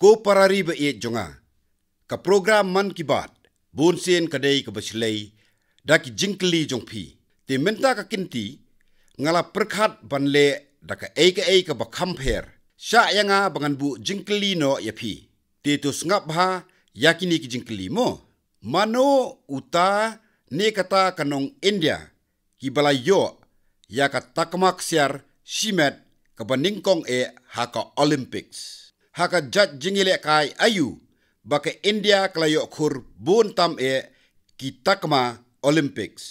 Ko parari ba iet jonga. Ka program man ki baat. Boon sien ka dey ka bachilei. Da ki jinkli jong pi. Te menta ka kinti. Ngala perkhat banle le. Da ka eka eka ba kamper. Sha yanga bangan bu jinkli no ya pi. Te to sngap ha. Yakini ki jinkli mo. Mano uta. Nekata kanong India. Ki bala yo. Ya ka takmak siar. Shimet. Ka ba ningkong e. Ha ka Olympics haka jat jingile kai ayu baka India kala yo khur bun tam e ki takma Olympics.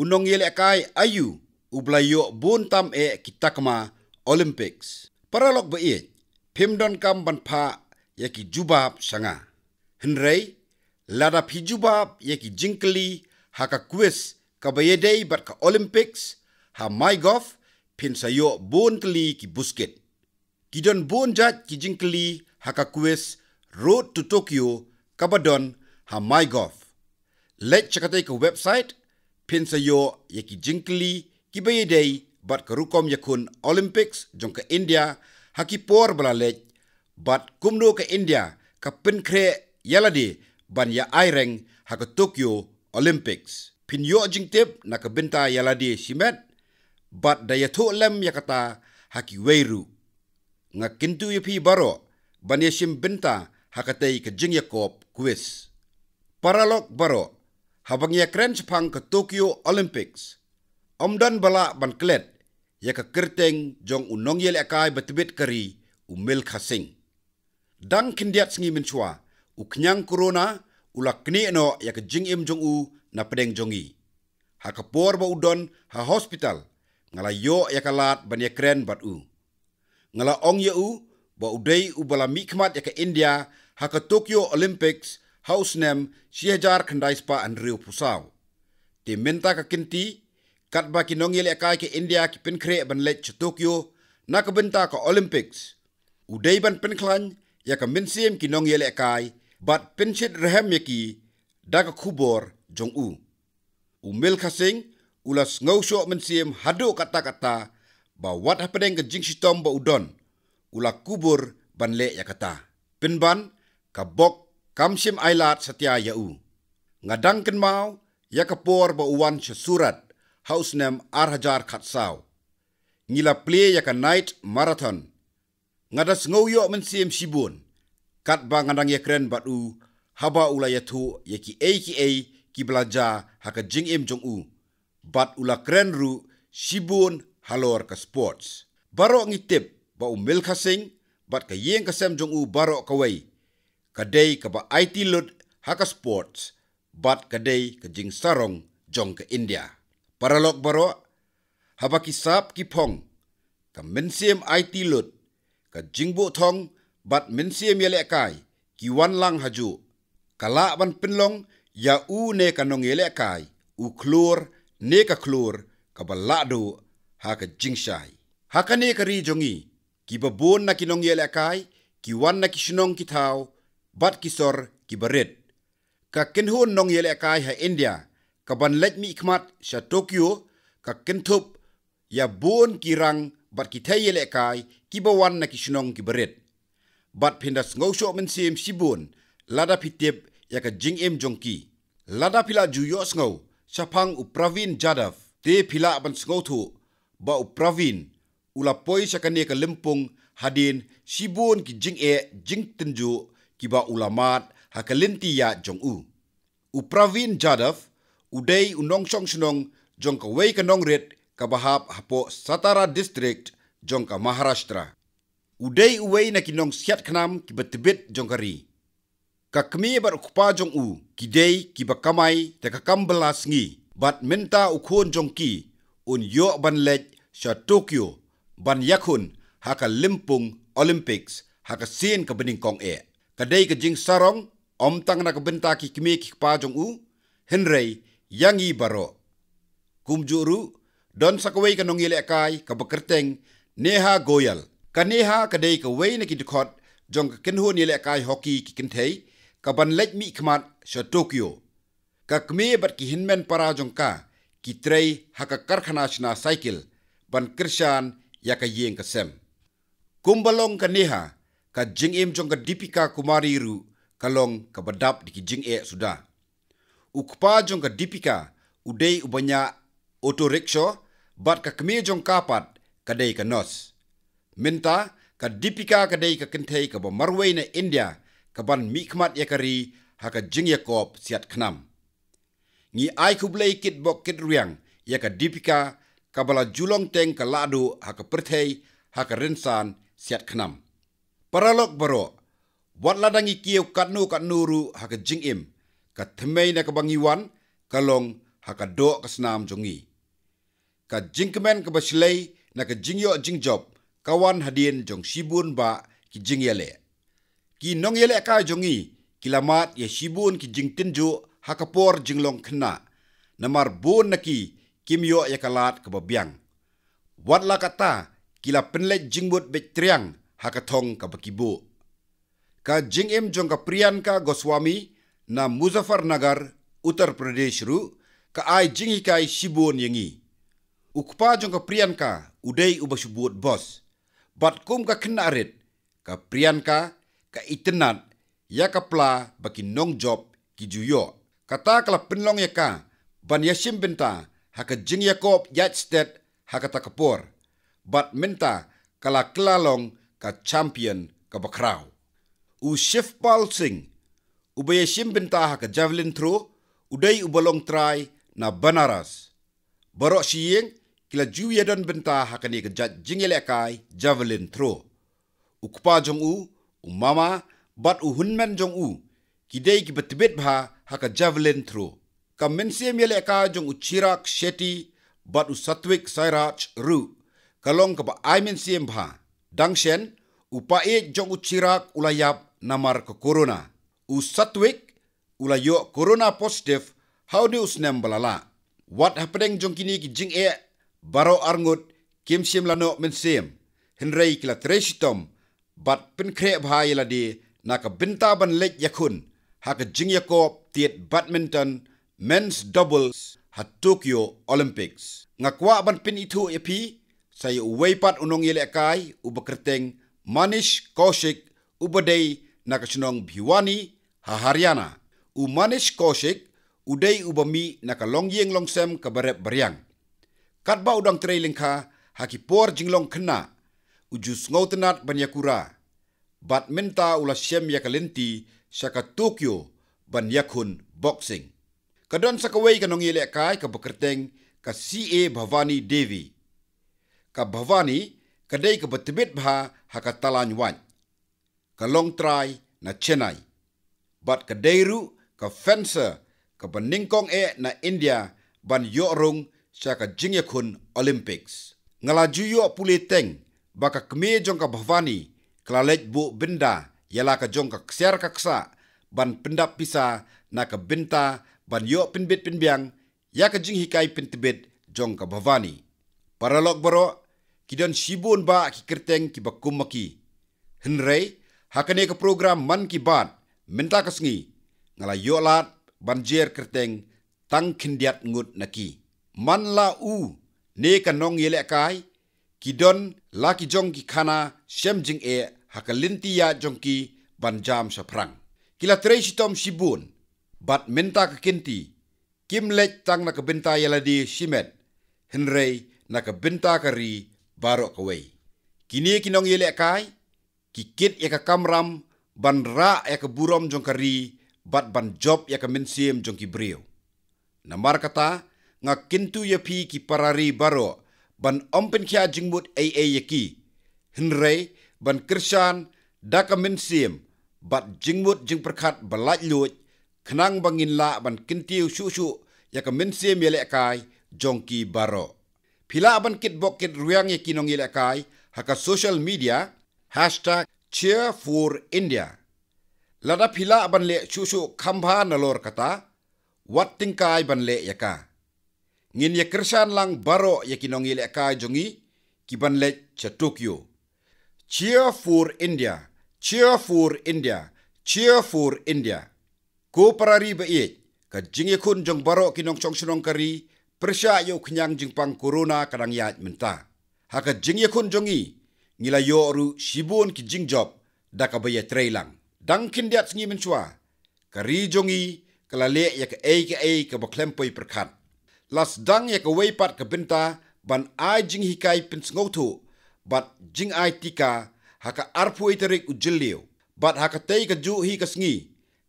Unong yele kai ayu ubla yo bun tam e ki takma Olympics. Paralog ba e pimdon kam ban pa ya jubab sanga. Hinrei, lada pi jubab ya ki haka quiz ka ba yedei bat ka Olympics ha my golf pinsa yo bun tli ki busket kidon bon jat kijin haka kues road to tokyo kabadon ha my gov let chakate ko website pinsa yo ye ya kijin kli kibaye dei bat karukom ya kun olympics jonka india haki por bala let bat kumno ka india ka pin kre yaladi ban ya aireng haka tokyo olympics pin yo jingtip na ka binta yaladi simet bat dayatho lem yakata haki weiru nga kintu yupi baro banyeshim binta hakatei ka jing yakob kuis. Paralok baro habang ya krench pang ke Tokyo Olympics omdan bala ban klet ya ka kerteng jong unong yel akai batibit kari u mil khasing. Dan kindiat singi mencua u kenyang corona ulak kini eno ya ka jing im jong u na pedeng jongi. Haka por ba udon ha hospital ngala yo ya ka lat ban kren ya bat u ngala ong ye u bo u dei u bala mikmat ya ka india ha ka tokyo olympics house nem she jar khandai spa and rio pusao te menta ka kinti kat ba ki nong ye ka ke india ki pin kre ban le ch tokyo na ka benta ka olympics u dei ban pin klan ya ka min sim ki nong ye ka bat pin chit rehem ye ki da ka khubor jong u u mel ka ulas ngau sho men sim hado kata kata ba wat hapedeng ke jing sitom ba udon ulak kubur ban le yakata pinban kabok kamsim ailat satya yau ngadang ken mau yakapor ba uwan surat hausnem arhajar khatsau ngila play yaka night marathon ngadas ngoyo men sim sibun kat ba ngadang yakren batu haba ula yatu yaki aka ki belaja haka jing im jong u bat ula kren ru sibun halor ke sports. Baro ang itip ba o milk bat ke yeng ka sem jong u baro ka way. Kaday ka ba IT lud haka sports, bat kadei ka jing sarong jong ke India. Paralog baro, haba kisap kipong, ka minsiem IT lud, ka jing bu tong, bat minsiem yale kai, ki wan lang haju. Kala ban pinlong, ya u ne ka nong yale kai, u klur, ne ka klur, ka ba ladu haka jingshai. Haka ne ka rijongi, ki babon na kinong yele akai, ki wan na kishinong kitao, bat kisor ki barit. Ka kinhon nong yele akai ha India, ka ban let mi ikmat sha Tokyo, ka kintup ya boon ki rang bat ki tay yele akai, ki bawan na kishinong ki barit. Bat pindas ngaw shok men siyem shibon, lada pitip ya ka jing em jongki. Lada pila juyo ngaw, sha pang upravin jadav, te pila ban sngaw ba upravin ula poi sakane ka lempung hadin sibon ki jing e jing tinju ki ba ulamat hakalinti ya jong u upravin jadav udai unong song sinong jong ka wei ka nong red ka bahap hapo satara district jong ka maharashtra udai uwei na ki nong siat khnam ki betibit jong kari ka kmi bar khupa jong u ki dei ki ba kamai ta ka kambalas ngi bat menta u khon jong ki un yo ban lej sa Tokyo ban yakun haka limpung Olympics haka sin ka bening kong e. Kadai ka jing sarong om tang na ka benta ki kime ki pa jong u henrei yangi baro. Kumjuru don sa ka wei ka nongi kai ka bakerteng neha goyal. Ka neha kadai ka wei na ki dikot jong ka kenho ni kai hoki ki kintei ka ban lej mi ikmat sa Tokyo. Ka kime bat ki hinmen para jong ka kitrei haka karkhana shna cycle ban krishan ya ka yeng ka sem kumbalong ka neha ka jing em jong ka dipika kumari ru ka long ka badap di ki jing e suda ukpa jong ka dipika udei ubanya auto rickshaw bat ka kme jong kapat ka dei ka nos minta ka dipika ka dei ka kentei ka bo marwei na india ka ban mikmat yakari haka jing yakop siat knam. Ni ay ku blay kit bok kit riang ya ka dipika ka bala julong teng ka lado ha ka perthai ha ka rinsan siat khnam paralok baro wat la dangi kiew kat nu kat nuru ha ka jingim im ka thmei na ka bangi wan ka long ha ka do ka snam jongi ka jing men ka bashlei na ka jing yo ka wan hadien jong sibun ba ki jing ki nong yale ka jongi kilamat ye sibun ki jing tinju hakapor jinglong kena namar bu naki kimyo yakalat ke babiang wat la kila penlet Jingbot be hakatong hakathong ka bakibu ka jing ka goswami na muzaffar nagar uttar pradesh ru ka ai jingi kai shibon ukpa jong ka ka udai ubashubut bos bat kum ka arit ka priyan ka ka itenat ya kapla bakin nong job ki juyok kata kala pinlong yaka ban yashim binta haka jing yakob yachstet haka takapur bat minta kala klalong ka champion ka bakraw u shift ball sing u yashim binta haka javelin throw udai ubalong try na banaras baro shiyeng kila juu yadon binta haka ni ka jing yakai javelin throw ukpa jong u umama bat u hunmen jong u kidei ki batibit bha haka javelin throw. Ka minsiem yele ka jong uchirak sheti bat u satwik sairach ru. Kalong long ka ba ai minsiem bha. Dang shen, u jong uchirak ulayap namar ka corona. U satwik ulayo corona positive how do usnem balala. What happening jong kini ki jing e baro arngut kim siem lano minsiem. Henry kila tresitom bat pinkre bha yeladi naka binta ban lek yakun hak jingye ko tiet badminton men's doubles ha Tokyo Olympics. Nga kwa ban pin itu epi sa yu weipat unong yele akai u bakerteng Manish Kaushik u badai na kasunong Bhiwani ha Haryana. U Manish Kaushik u day u bami na ka long yeng long sem ka barep bariang. Katba udang trailing ka ha ki por jinglong kena u jus ngautanat banyakura. Badminta ula yaka yakalinti saka Tokyo ban yakun boxing. Kadon saka wei kanong ile kai ka bekerteng ka CA Bhavani Devi. Ka Bhavani kadai ka betibit bha haka talan wan. Ka long try na Chennai. Bat ka deiru ka fencer ka beningkong e na India ban yorung saka Jingyakun Olympics. Ngala juyo pulih teng baka kemejong ka Bhavani kelalek bu benda yalaka jonka kser kaksa ban pendap pisa naka binta ban yo pinbit pinbiang yaka jing hikai pintibit jonka bhavani Paralok boro kidan shibun ba ki kirteng ki bakumaki hinrei hakane ka program man ki bat, minta kasngi ngala yo lat ban jer kirteng tang kindiat ngut naki man la u ne ka nong yele kai kidon la ki jong ki khana shem jing e hakalinti ya jongki ban jam sa prang. Kila treishi tom sibun, bat menta ka kinti, kim lech tang na ka binta yaladi simet, hinrei na ka binta ka ri baro ka wei. Kini kinong yele kai, kikit ya ka kamram, ban ra ya ka burom jong ri, bat ban job ya ka minsiem jong brio. Namar kata, nga kintu ya pi ki parari baro, ban ompen kia jingmut ee ya ki, hinrei, บันคริชานดักมินเซียมบัดจิงมุดจิงประคัดบลัดลุดขนังบังอินละบันกินเตียวชุชุยากมินเซียมเยเลกายจงกีบารอพิลาบันคิดบอกคิดเรื่องยากินงเยเลกายหากโซเชียลมีเดีย hashtag cheer for India ลาดาพิลาบันเลชุชุคำพานลอร์กตาวัดติงกายบันเลยากาเงินยากริชานลังบารอยากินงเยเลกายจงีกิบันเลจะตุกยู cheer for India, cheer for India, cheer for India. Ko parari ba iye, ka jingi kun jong baro kinong chong shinong kari, persia yo kenyang jing pang corona kadang yaat menta. Ha ka jingi kun jongi, ngila yo aru shibun ki jing job, da ka baya trailang. Dang kindiat sengi mencua, kari jongi, kala le ya ka ei ka ei ka baklempoi perkat. Las dang ya ka weipat ka binta, ban ai jing hikai pin sengotu, bat jing ai tika haka arpu iterik ujilio bat haka tei ka ju hi ka sngi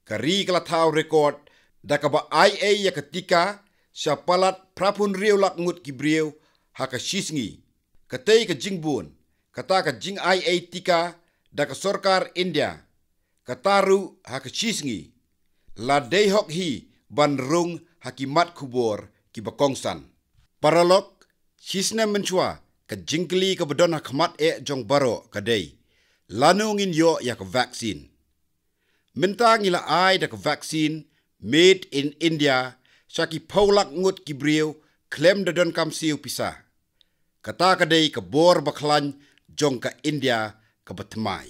ka ri kala thau record da ka ba ai ai ya ka tika sha palat prapun riu lak ngut ki brio haka shisngi ka tei ka jing bun ka ta ka jing ai ai tika da ka sarkar india ka taru haka shisngi la dei hok hi ban rung haki mat kubor ki ba paralok shisna menchua ka jingli ka bodona khmat e jong baro ka dei lanung in yo ya ke vaksin, minta ngila ai da ka vaccine made in india saki polak ngut ki brio klem da don kam siu pisa kata ka dei ka bor baklan jong ke india ka batmai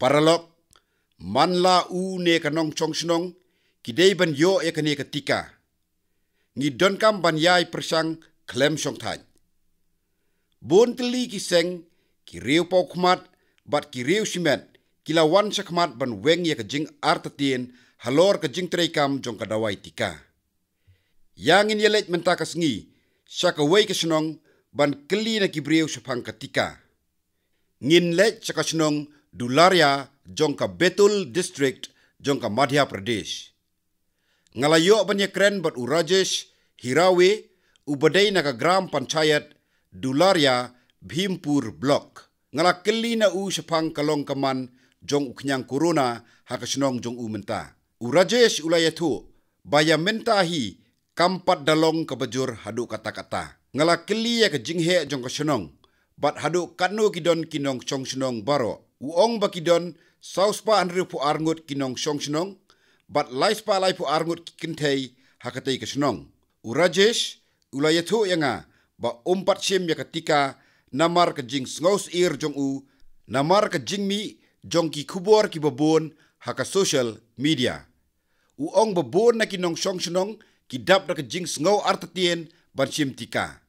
paralok manla u ne ka nong chong chong ki dei ban yo e ka ne ka tika ngi don kam ban yai persang klem chong thai bon tli ki seng ki riu pau bat ki riu shimet ki la wan sha ban weng ye ka jing art halor ka jing trei kam jong ka dawai tika yang in yelet menta ka sngi sha ka wei ka shnong ban kli na ki briu sha phang ka tika ngin le cha ka shnong jong ka betul district jong ka madhya pradesh ngala ban ye kren bat urajesh hirawe u bodei na ka gram panchayat Dularia Bhimpur Block. Ngala keli na u sepang kalong keman jong uknyang corona hakasnong jong u menta. U Rajesh ulayatu baya mentahi kampat dalong kebajur haduk kata-kata. Ngala keli ya kejinghe jong kasnong bat haduk kanu kidon kinong chong snong baro. U ong bakidon sauspa andri pu argot kinong chong snong bat laispa lai pu argot kikentei hakatei kasnong. U Rajesh ulayatu yanga ba umpat shim ya ketika namar ke jing ngos ir jong u namar ke jing mi jong ki kubor ki babon haka social media u ong babon na ki nong shong shong ki dap ke jing ngau artatien ban shim tika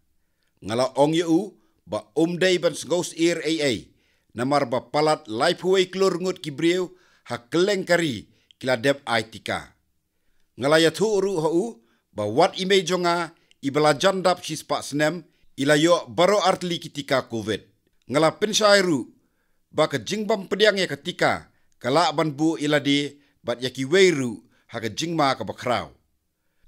ngala ong ye u ba um dai ban ngos ir ai ai namar ba palat life way klor ngot ki brew ha kleng kari kila dep ai tika ngala ya thu ru ho u ba wat image jonga i belajar dap si spak senem ila yo baro artli ketika covid ngala pensairu ba ke jingbam pediang ya ketika kala ban bu ila di bat yaki weiru ha ke jingma ka bakrau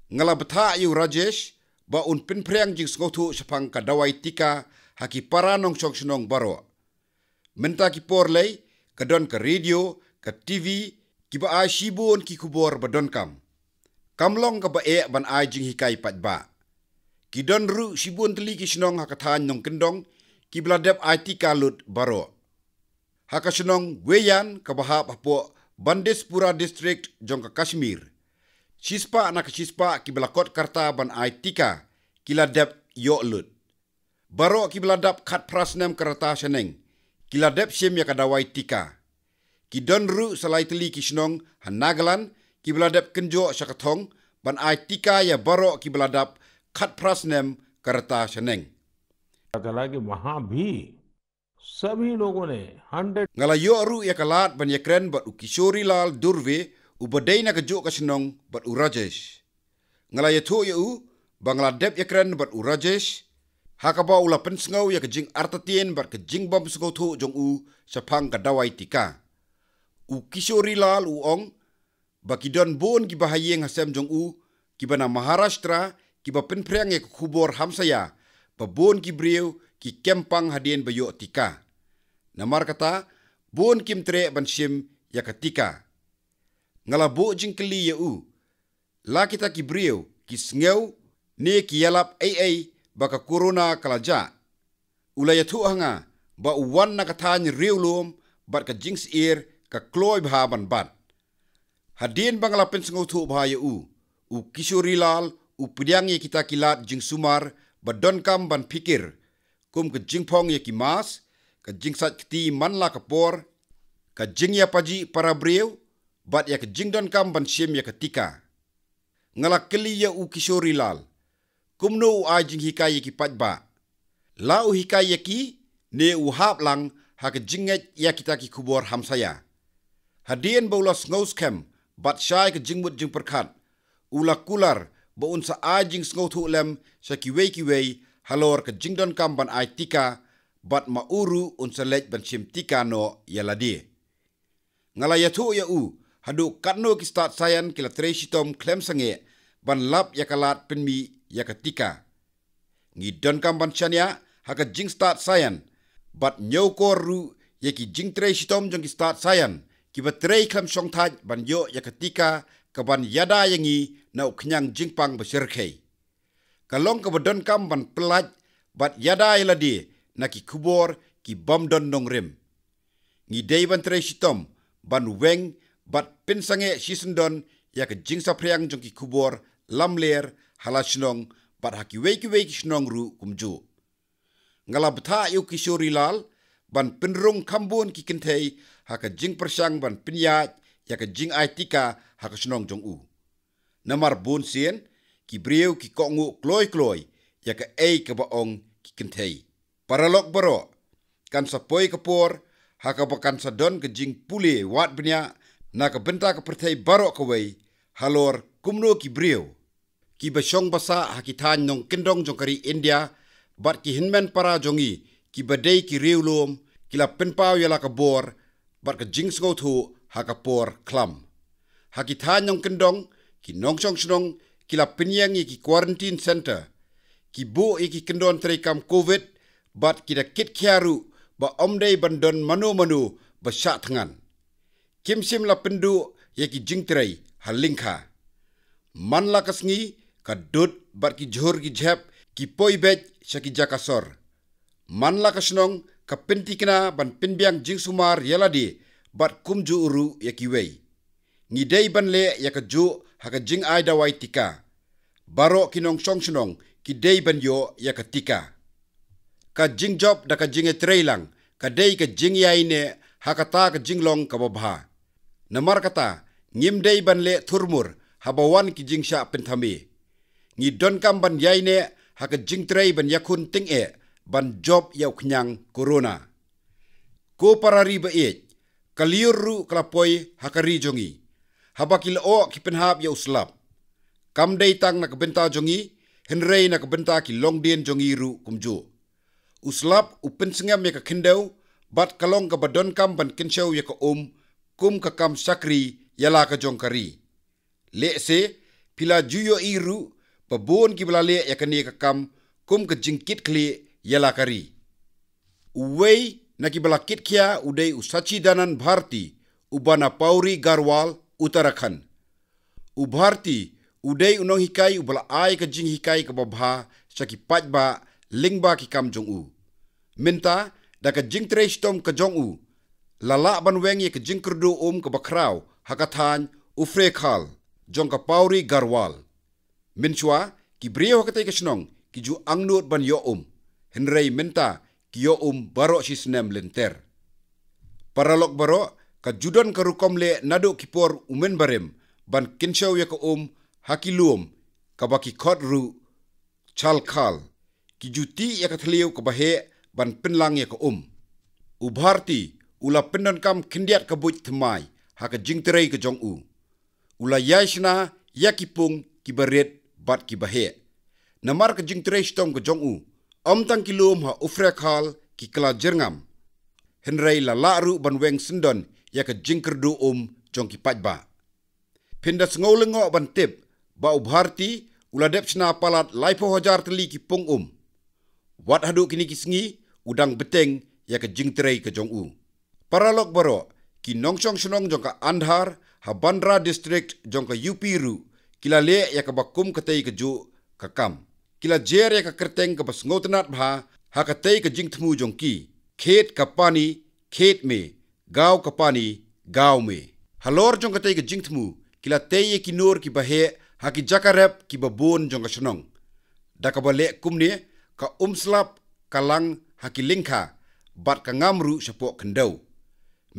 ngala batha yu rajesh ba un pin preang jing sko thu shapang ka dawai tika ha ki paranong chok shnong baro menta ki por ka don ka radio ka tv ki ba a shibon ki kubor ba don kam kamlong ka ba e ban a jing hikai pat ba ki don ru shibun tli ki shnong ha kathan nong kendong ki bladep it kalut baro ha ka shnong weyan ka baha papo bandespura district jong ka kashmir chispa na ka chispa ki blakot karta ban it ka ki bladep yo lut baro ki bladep khat prasnem karta shneng ki bladep shem ya ka dawai tika ki don ru salai tli ki shnong ha nagalan ki bladep kenjo shakathong ban it ka ya baro ki bladep खत प्रश्नम करता शनेंग कहला कि वहां भी सभी लोगों ने 100 गला यो अरु यकलात बन यक्रेन बट किशोरी लाल दुर्वे उबडेना के जो कशनोंग बट उराजेश गला ये थो यु बंगला डेप यक्रेन बट उराजेश हाकाबा उला पेंसगो यक जिंग अर्ततेन बट के जिंग बम्स गो थो जोंग उ सफांग का दवाई टीका उ किशोरी लाल उ ओंग बकिदन बोन की बहायेंग हसम जोंग उ किबना Maharashtra ki ba pen preng e khubor hamsaya ba bon ki brew ki kempang hadien ba yo tika na mar kata bon kim tre ban shim ya ka tika ngala bo jing kli ye u la ki ki brew ki sngeu ne ki yalap ai ai ba ka corona kala ja ula ya thu hanga ba wan na ka thany riulom ba ka jings ear ka kloy ba ban ban hadien bangla pen sngeu thu ba ye u u kishori lal upriang ye kita kilat jing sumar badonkam ban pikir kum ke jingpong ye kimas ke jingsat kiti manla kapor ke jing ya paji para brew bat ya ke jingdon kam ban shim ya ketika ngala keli ya u kishori lal kum no a jing hikai ye kipat ba la u hikai ye ki ne u hap lang ha ke jinget ya kita ki kubor hamsaya hadien bolos ngos kem bat shai ke mut jing perkat ula kular bo un sa ajing sngo thu lem sa ki wei ki halor ka jingdon kam ban ai tika bat ma uru un sa lech ban chim tika no yaladi ngala ya thu ya u hadu kanno ki start sayan kila la treshi tom klem sange ban lap yakalat pin mi yakatika ngi don kam ban chanya ha ka jing start sayan bat nyo kor ru ye ya ki jing treshi tom jong ki start sayan ki ba trei klem song thaj ban yo yakatika ka ban yada yangi nau kenyang jingpang besirkei. Kalong ke badan kam ban pelaj bat yadai ladi di na ki kubor ki bom don dong rim. Ngi day ban tere shitom ban weng bat pinsange shisendon ya ke jing sapriang jong ki kubor lam leer hala shinong bat haki weki weki shinong ru kumju. Ngala bata yu ki shori lal ban pinrung kambun ki kentei haka jing persyang ban pinyaj ya ke jing aitika haka shinong jong uu na marbun sien ki brew ki kongu kloy kloy ya ka ei ka ba ong ki kentei paralok baro kan sa poi ka por ha ka ba kan sa don ke jing puli wat bnia na ka benta ka pertei baro ka wei halor kumno ki brew ki ba shong ba ha ki than nong kendong jong india bar ki hinmen para jongi ki ba dei ki reu lom ki la pen pao ya la ka bor bar ka jing sngo thu ha ka por klam ha ki than nong kendong ki nongchong chong ki la pinyang ki quarantine center ki bo e ki kendon tre kam covid bat ki da kit kyaru ba omde bandon mano mano ba shat ngan kim sim la pindu ye ki jing tre ha man la kasngi ka dot bar ki jhor ki jhep ki poi bet shaki jakasor man la kasnong ka pintikna ban pinbyang jing sumar yeladi bat kumju uru yakiwei ni dei ban le ju haka jing ai dawai tika baro kinong song sinong ki dei ban yo ya ka tika ka jing job da ka jing etrei lang ka dei ka jing yai ne haka ta ka jing long ka babha na kata ngim dei ban le turmur haba wan ki jing sha pen thami don kam ban yai ne haka jing trei ban yakun ting e ban job yau khnyang corona ko parari ba e kaliyuru klapoi hakari jongi habakil o kipen hab ya uslap. Kam day tang nak benta jongi, henrei nak benta ki long dien jongi ru kumjo. Uslap upen sengam ya ka bat kalong ka badon kam ban kinshaw ya ka um kum ka kam sakri ya la ka jongkari. Le se, pila juyo iru, pebon ki bala le ya ka ne ka kam, kum ka jingkit kli ya la kari. Uwei, na ki bala kit kia udai usachi danan bharti, ubana pauri garwal, Uttarakhand. Ubharti udai unong hikai ubala ai ke jing hikai ke babha saki pajba lingba ki kam jong u. Minta da ke jing tre sitom ke jong u. Lala ban weng ye ke jing kerdu um ke bakrau hakathan ufrekhal jong ka pauri garwal. Minchua ki brio hakate ke snong ki ju angnuot ban yo um. Henrei minta ki yo um baro si snem lenter. Paralok baro ka judon ka rukom le nado kipor umen barem ban kinshaw ya ka om hakiluom ka baki kotru chalkal ki juti ya ka thleu ka bahe ban pinlang ya ka om ubharti ula pinnon kam khindiat ka buj thmai ha ka jingtrei ka jong u ula yashna ya ki pung bat ki bahe namar ka jingtrei stong ka jong u om tang ki luom ha ufre khal ki kla jirngam henrei la la ru ban weng sindon ya ka um chong pajba phinda sngol ngo ban tip ba u bharti ula dep chna palat laipo hajar tli ki pung um wat haduk kini ki sngi udang beteng ya ka jingtrei ka jong u paralok boro ki nongchong chong jong andhar ha bandra district jong Yupiru kila le ya ka bakum ka tei ka ju kam kila jer ya ka kerteng ka bas ngotnat bha ha ka tei ka jingthmu khet ka pani khet me gaaw kapani, pani me halor jonga tege jingtmu kila teye ki nor ki bahe ha ki jakarep ki ba bon jonga shonong daka ba le kumne ka umslap kalang ha ki linka bat ka ngamru shapo kandau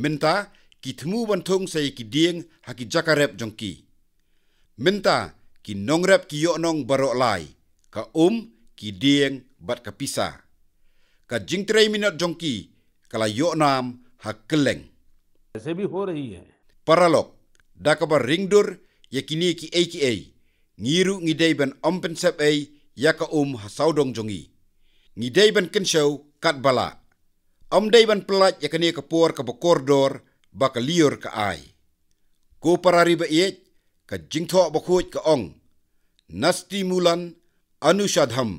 minta ki thmu ban thong sai ki dieng ha ki jakarep jongki minta ki nongrep ki yo nong baro lai ka um ki dieng bat ka pisa ka jingtrei minat jongki kala yo nam hakleng. Ese bi ho rahi hai. Paralok, dakaba ringdur yakini ki ei ki ei. Ngiru ngi ben ompen sep ei yaka um ha saudong jongi. Ngi dei ben kenshau kat bala. Om dei pelat yakini ka puar ka bakordor baka liur ka ai. Ko parariba iet ka jingtho bakhoj ka ong. Nasti mulan anushadham.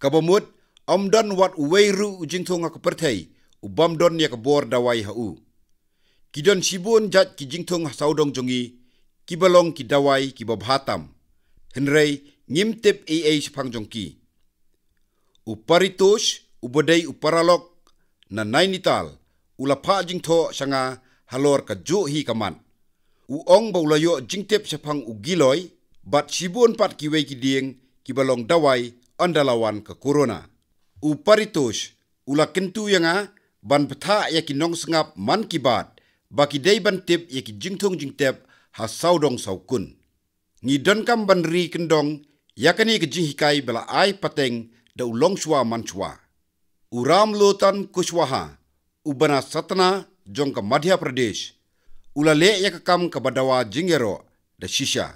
Kabamut, om dan wat uweiru jingtho ngak perthai u don yak bor da wai ha u kidon sibon jat ki jingthong saudong jongi kibalong ki dawai ki babhatam henrei tep ei ei phang jongki u paritosh u bodei u paralok na nainital u lapha jingtho sanga halor ka ju hi kaman u ong bo layo jingtep sapang u giloi bat sibon pat ki wei ki dieng ki balong dawai andalawan ka corona u paritosh ula kentu yanga ban patha yaki nong sngap man ki bat baki dei ban tip yaki jingthong jingtep ha saudong saukun ni don kam ban ri kendong yakani ki jihikai bela ai pateng da ulong shwa man shwa uram lotan kushwaha ubana satana jong ka madhya pradesh ula le yak kam ka badawa jingero da shisha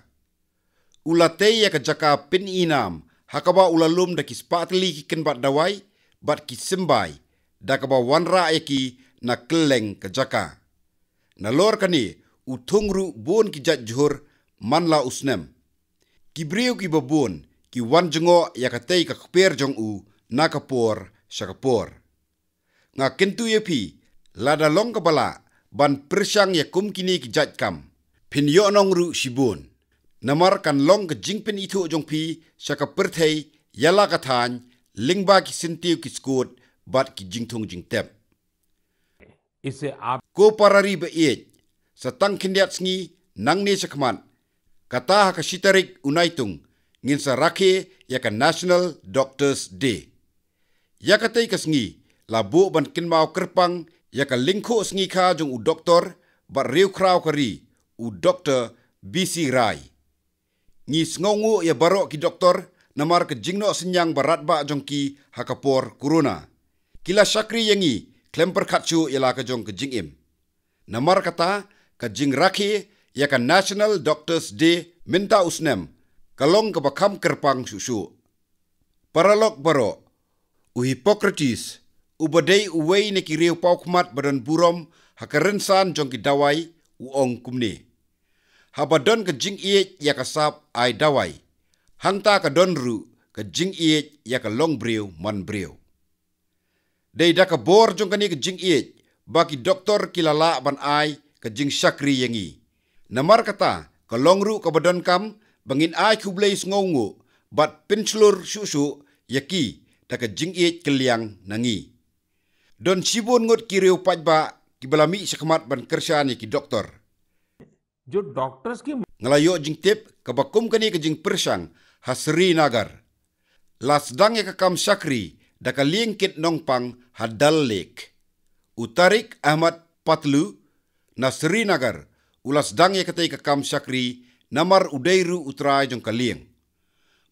ula te yak jaka pin inam hakaba ula lum da ki spatli ki kenbat dawai bat ki simbai daga ba wanra eki na kleng ka jaka. Na lor kani utungru bon ki jat johor manla usnem. Ki brio ki babon ki wan jengo ya ka tei ka kper jong u na ka por sa ka por. lada long ka bala ban persyang ya kumkini ki jat kam. Pin yo nong ru si bon. Namar kan long ke jingpin itu jong pi sa ka perthei yala ka lingba ki sintiw ki skot bat ki jing thong jing tem ise ap ko parari ba ye sa tang khindiat ngi nang ne chakman kata ha ka sitarik unaitung ngin sa rakhe ya ka national doctors day ya ka tei kasngi la bo ban kin mau kerpang ya ka linkho sngi kha jong u doctor ba reu khrau kari u doctor bc rai ngi sngongu ya barok ki doctor namar ke jingno sinyang barat ba jong ki hakapor corona kila shakri yengi klemper khachu yala ka jong im. namar kata ka jing rakhi national doctors day minta usnem kalong kebakam bakham kerpang shushu paralok baro u hippocrates ubadei uwei ne ki paukmat badan burom hakaren san jong ki dawai u ong kumne habadon ka jing ie ya ka sap ai dawai hangta ka donru ka jing ie ya long brew man brew dei daka bor jong ke jing iye baki doktor kilala ban ai ke jing syakri yang i namar kata ke longru ke badan kam bangin ai ku blai bat pinchlur susu yaki daka jing iye keliang nangi don sibun ngot kireu pajba ki balami sekemat ban kersani ki doktor jo doctors ki ngalayo jing tip ke bakum kani ke jing persang hasri nagar lasdang ke kam syakri daka lingkit nongpang hadal lek. Utarik Ahmad Patlu na Nagar ulas dang ya ke kam syakri namar udairu utra jong kaling.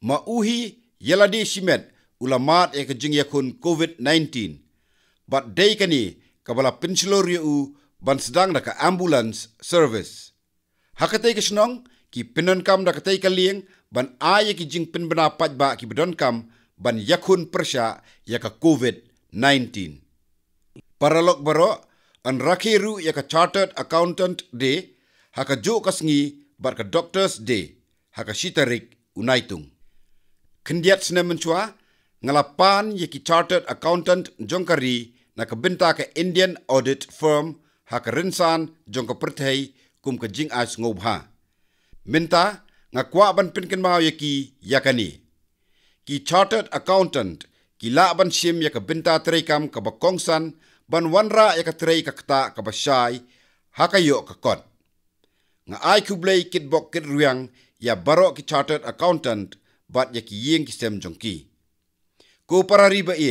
Ma uhi yeladi simet ulamat ya kejing yakun COVID-19. Bat day kani pencelor ya u ban sedang daka ambulans service. Hakatai kesenong ki penonkam daka tai kaling ban ayaki jing penbenapat ba ki bedonkam kam ban yakun persya yaka COVID-19. Paralog baro, an rakhi ru yaka Chartered Accountant Day, haka jo kasngi bar ka Doctors Day, haka shitarik unaitung. Kendiat sinemen chua, ngalapan yaki Chartered Accountant jongkari na ka binta ka Indian Audit Firm haka rinsan jongka perthei kum ka jing ais ngobha. Minta, nga kwa ban pinkin mao yaki yakani. Yaka ki chartered accountant ki la ban shim ya ka binta trekam ka ba kongsan ban wanra ya ka trek ka ta ka ba shai ha ka yo ka kon nga ai ku blay kit bok kit ruang ya baro ki chartered accountant bat ya ki yeng ki sem jong ko para riba e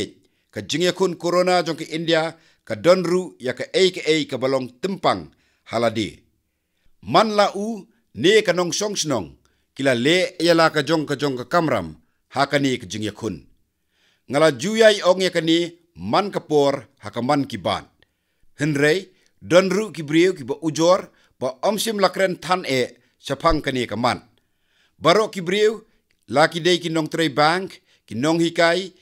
ka jing ya kun corona jong india ka donru ya ka ai ka ai ka balong timpang halade man la u ne ka nong song snong kila le e ya la ka jong ka jong ka kamram hakani ka jingye kun. Ngala juya i ong yakani man ka por haka man ki ban. Hinrei, donru ki briyo ki ba ujor ba omsim lakren tan e chapang kani ka man. Baro ki briyo, laki day ki nong trey bank, ki nong hikai,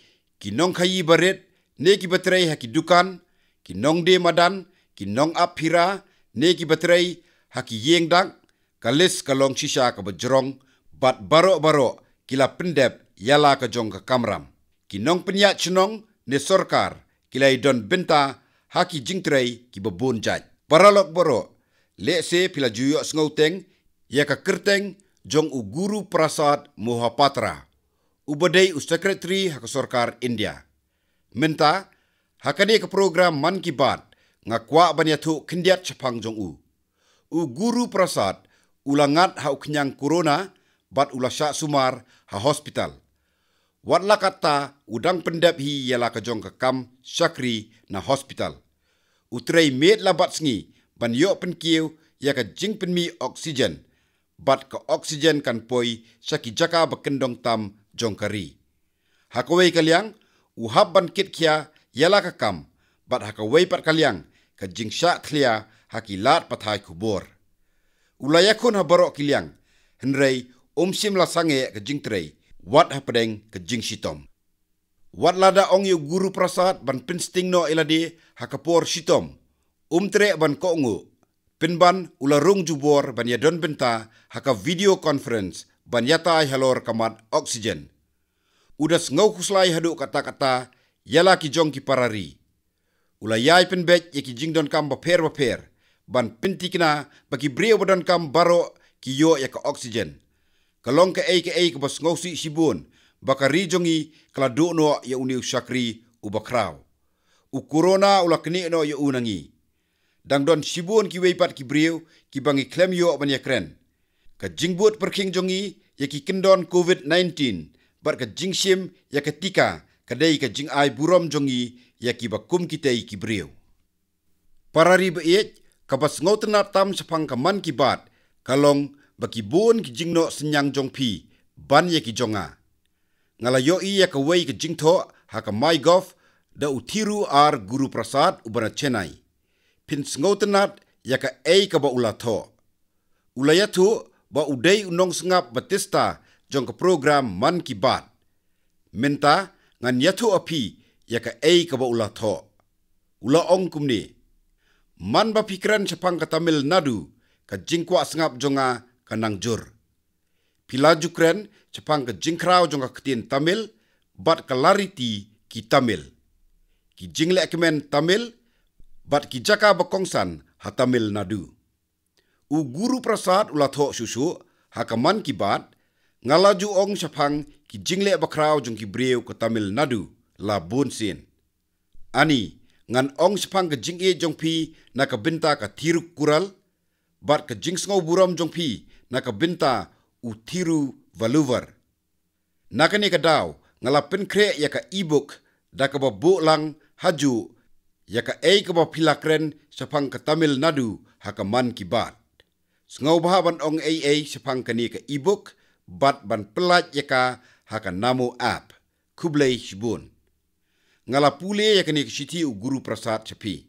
ki nong kayi barit, ne ki batrey haki dukan, ki nong de madan, ki nong ap hira, ne ki batrey haki yeng dang, ka lis shisha ka ba jrong, bat baro baro kila pendep yalaka jonga kamram ki nong pinya chinong ne sorkar kilay don benta haki jingtrei ki babun jaj paralok boro le se pila sngau teng ya ka kerteng jong u guru prasad mohapatra ubadei u secretary hak sorkar india menta hakani ka program man ki bat nga kwa banya thu khindiat chapang jong u u guru prasad ulangat ha u khnyang corona bat ulasha sumar ha hospital Wat la kata udang pendap hi yala kejong ke kam syakri na hospital. Utrei met labat sengi ban yok penkiu ya ke jing pen oksigen. Bat ke oksigen kan poi syaki jaka bekendong tam jongkari. Hakawai kaliang uhab ban kit kia yala ke kam. Bat hakawai pat kaliang ke jing syak klia haki lat patai kubur. Ulayakun habarok kiliang. Henrei umsim la sange ke jing terei wat hapadeng ke jing sitom. Wat lada ong yu guru prasat ban pinsting no iladi hakapur sitom. Umtre ban ko ngu. Pinban ularung jubor ban yadon benta haka video conference ban yata ay ya halor kamat oksigen. Udas ngau kuslay haduk kata-kata yala ki jong ki parari. Ula yai pinbet ya ki jing don kam baper baper ban pintikna bagi bria wadon kam baro ki yo yaka oksigen. oksigen kalong ke ei ke ei ke basngosi sibun baka rijongi kladu no ya uni usakri u bakrau u corona u lakni no ya unangi dang don sibun ki weipat ki brew ki bangi klem yo ban ya kren ka jingbut per king jongi ya ki kindon covid 19 bar ka jingsim ya ketika tika ka dei ka jing ai burom jongi ya ki bakum ki tei ki brew para rib ej ka basngotna tam sapang ka man ki bat kalong baki bon ki jingno sinyang jong pi ban ye ki jonga ngala yo i ye ka wei ki jingtho ha ka mai gof da uthiru ar guru prasad ubana chennai pin ngotnat ya ka ei ka ba ula tho ula ya thu ba udei unong sngap batista jong ka program man ki bat menta ngan ya thu api ya ka ei ka ba ula tho ula ong kumni man ba pikran chapang ka tamil nadu ka jingkwa sngap jonga ka nangjur. Pilaj Ukraine cepang ke jingkrau jongka ketien Tamil, bat ke lariti ki Tamil. Ki jingle ekmen Tamil, bat ki jaka bekongsan ha Tamil Nadu. U guru prasad ulatho susu ha kaman ki bat, ngalaju ong cepang ki Jinglek bekrau jongki breu ke Tamil Nadu la bunsin. Ani, ngan ong cepang ke jingle jongpi na ke binta ke tiruk kural, bat ke jingsengau buram jongpi naka binta u thiru valuvar. Naka ni ka daw, ngalapin kre yaka ibuk daka ba buklang haju yaka ay ka ba pilakren sa ka Tamil Nadu haka man ki bat. Sungaw bahaban ong ay ay sa ka ni ka ibuk bat ban pelat yaka haka namu app. Kublai Shibun. Ngalapule yaka ni ka shiti u Guru Prasad Chapi.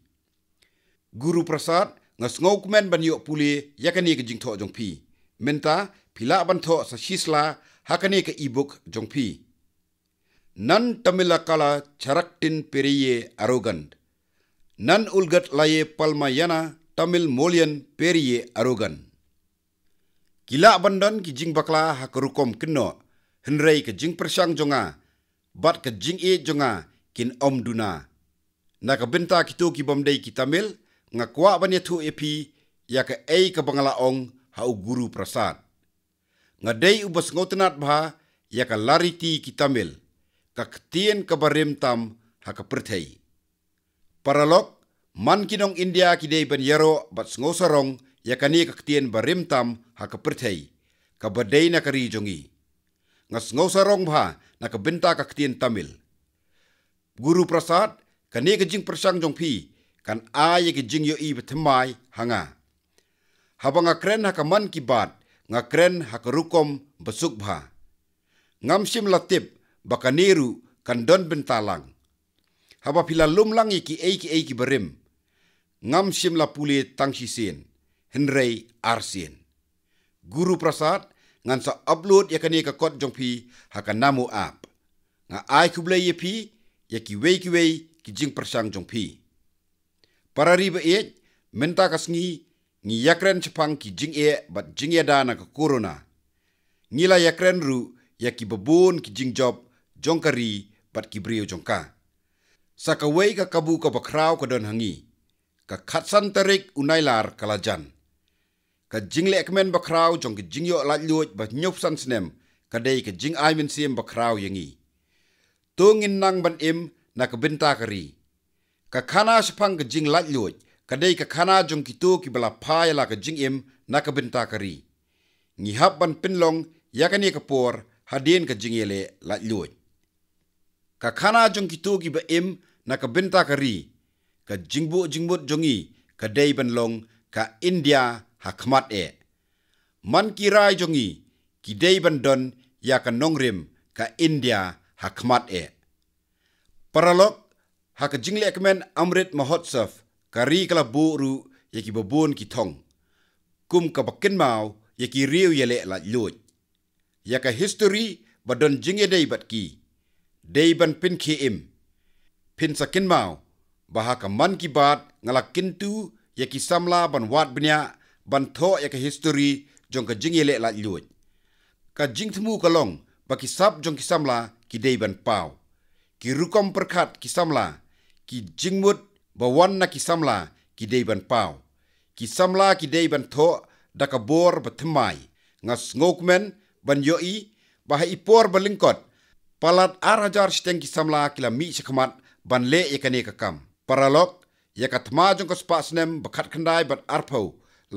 Guru Prasad, ngasungaw kumen ban yuk pule yaka ni ka jingtok jong pi minta pila bantho sa shisla hakane ka ebook jongpi nan tamila kala charak tin periye arogan nan ulgat laye palma yana tamil molian periye arogan kila bandan ki jing bakla hakrukom kinno hinrei ka jing prashang jonga bat ka jing e jonga kin om omduna na ka binta ki ki bomdei ki tamil nga kwa banyathu epi ya ka ei ka bangala ong hau guru prasad. Ngadai ubas ngotenat bha ya ka lariti ki tamil ka ktien ka barem ha ka perthai. Paralok, man kinong India ki dey ban yaro bat sngosarong ya ka ni ka ktien barem tam ha ka perthai ka badai na ka rijongi. Nga sngosarong bha na ka benta ka ktien tamil. Guru prasad, kani ni ka jing persang jong pi kan ayi ka jing yo i betemai hanga. habang akren hakaman kibat ngakren hakarukom besukbha. Ngamsim latip bakaniru kandon bentalang. Haba pila lumlang iki eiki eiki berim. Ngamsim lapuli tangsisin. Henry Arsin. Guru Prasad ngan sa upload yakani ka kot jongpi hakanamu app. Nga ai kublay yepi yaki wei ki wei ki jing persang jongpi. Para riba e menta kasngi ngi yakren chapang ki jing e bat jing e dana ka corona ngila yakren ru yakki babon ki jing job jonkari bat ki brio jonka saka wei ka kabu ka bakrau ka don hangi ka khatsan tarik unailar kalajan ka jingle ekmen bakrau jong ki jing yo la luot bat nyop san snem ka dei ka jing ai men sim bakrau yangi tongin nang ban im na ka binta kari ka khana shpang ka jing la luot kadai ka khana jong ki to ki bala pha ya la ka jing em na ka binta ka ri ngi hap ban pin long ya ka ni ka por ha den ka jing ele la lyo ka khana jong ki to ki ba em na ka binta ka ri ka jing bu jing bu jongi ka dai ban long ka india ha khmat e man ki rai jongi ki dai ban don ya ka nong rim ka india ha khmat e paralok ha ka jing le ekmen amrit mahotsav kari kala boru yaki babon ki thong kum ka bakken mau yaki riu yele la loj yaka history badon jinge dei bat ki dei ban pin ki im pin sa ken mau baha ka man ki bat ngala kintu yaki samla ban wat bnya ban tho yaka history jong ka jinge le la loj ka jing thmu ka long baki sab jong ki samla ki dei ban pau ki rukom perkat ki samla ki jingmut ba wanna ki samla ki deiban pao ki samla ki deiban tho daka bor ba thmai nga ngokmen ban yo i ba hi por ba lingkot palat ar hajar steng ki samla ki la mi chakmat ban le ekane ka kam paralok ya ka thma jong ka spasnem ba khat khandai ba arpo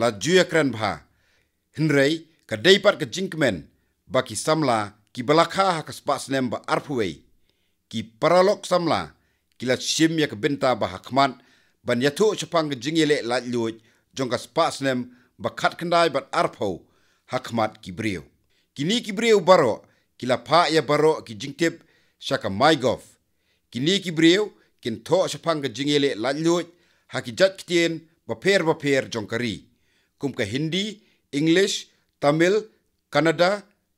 la juya kren bha hinrei ka deipar ka jinkmen ba ki samla ki balakha ha ka spasnem ba arpo ki paralok samla gila shim yak binta ba hakman ban yato chapang jingile la lyo jonga spasnem ba katkandai bat arpo hakmat kibrio kini kibrio baro kila pa ya baro ki jingtep shaka mygov kini kibrio kin tho chapang jingile la lyo hakijat kitien ba per ba per jongkari kumka hindi english tamil kannada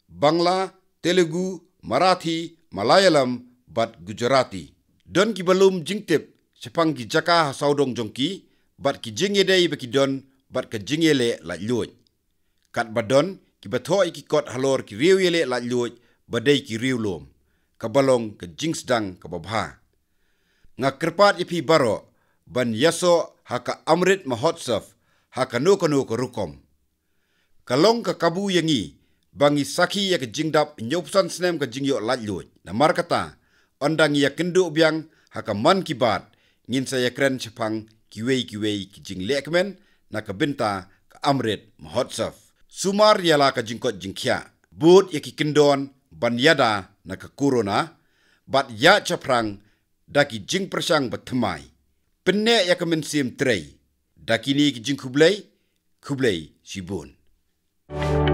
bangla telugu marathi malayalam but gujarati don ki balum jingtep sepang ki jaka saudong jongki bat ki jingye dei be don bat ka jingyele la lyoj kat ba don ki ba tho kot halor ki riwyele la lyoj ba dei ki riwlom ka balong ka jings dang ka ba nga kripat ipi baro ban yaso haka amrit mahotsaf haka no ka rukom kalong ka kabu yangi bangi saki ya jingdap nyopsan snem ka jingyo la lyoj na markata ta ondang ya kendo biang haka man ki bat ngin sa ya kren chapang ki wei ki wei ki jing lekmen na ka binta ka amret mahotsaf sumar ya la ka jingkot jingkhya bot ya ki kendon ban yada na ka corona bat ya chaprang da ki jing prashang batmai pinne ya ka men sim trei da ki ni ki jing kublei kublei sibon thank you